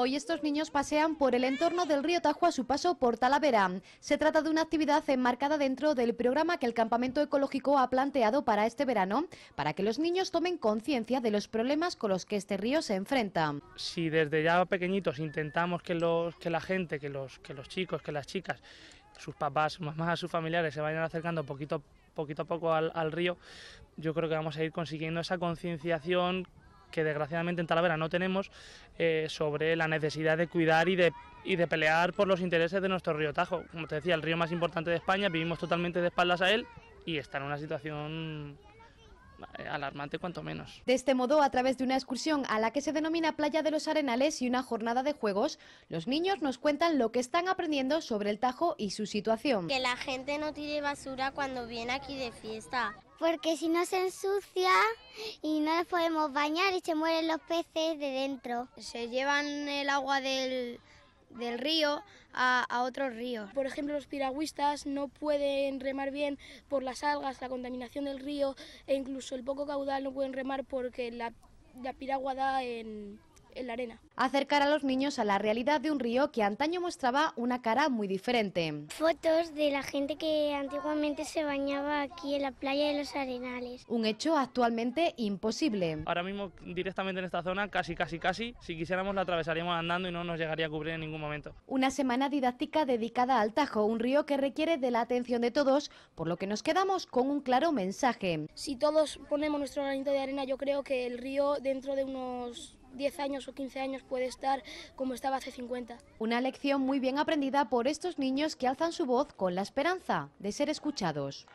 Hoy estos niños pasean por el entorno del río Tajo a su paso por Talavera. Se trata de una actividad enmarcada dentro del programa que el Campamento Ecológico ha planteado para este verano, para que los niños tomen conciencia de los problemas con los que este río se enfrenta. Si desde ya pequeñitos intentamos que, los, que la gente, que los, que los chicos, que las chicas, sus papás, sus mamás, sus familiares se vayan acercando poquito, poquito a poco al río, yo creo que vamos a ir consiguiendo esa concienciación que desgraciadamente en Talavera no tenemos, eh, sobre la necesidad de cuidar y de, y de pelear por los intereses de nuestro río Tajo. Como te decía, el río más importante de España, vivimos totalmente de espaldas a él y está en una situación eh, alarmante cuanto menos. De este modo, a través de una excursión a la que se denomina Playa de los Arenales y una jornada de juegos, los niños nos cuentan lo que están aprendiendo sobre el Tajo y su situación. Que la gente no tire basura cuando viene aquí de fiesta. Porque si no se ensucia y no podemos bañar y se mueren los peces de dentro. Se llevan el agua del del río a, a otros ríos. Por ejemplo, los piragüistas no pueden remar bien por las algas, la contaminación del río e incluso el poco caudal no pueden remar porque la, la piragua da en, la arena. Acercar a los niños a la realidad de un río que antaño mostraba una cara muy diferente. Fotos de la gente que antiguamente se bañaba aquí en la playa de los Arenales. Un hecho actualmente imposible. Ahora mismo directamente en esta zona, casi, casi, casi, si quisiéramos la atravesaríamos andando y no nos llegaría a cubrir en ningún momento. Una semana didáctica dedicada al Tajo, un río que requiere de la atención de todos, por lo que nos quedamos con un claro mensaje. Si todos ponemos nuestro granito de arena, yo creo que el río dentro de unos 10 años o 15 años puede estar como estaba hace 50. Una lección muy bien aprendida por estos niños que alzan su voz con la esperanza de ser escuchados.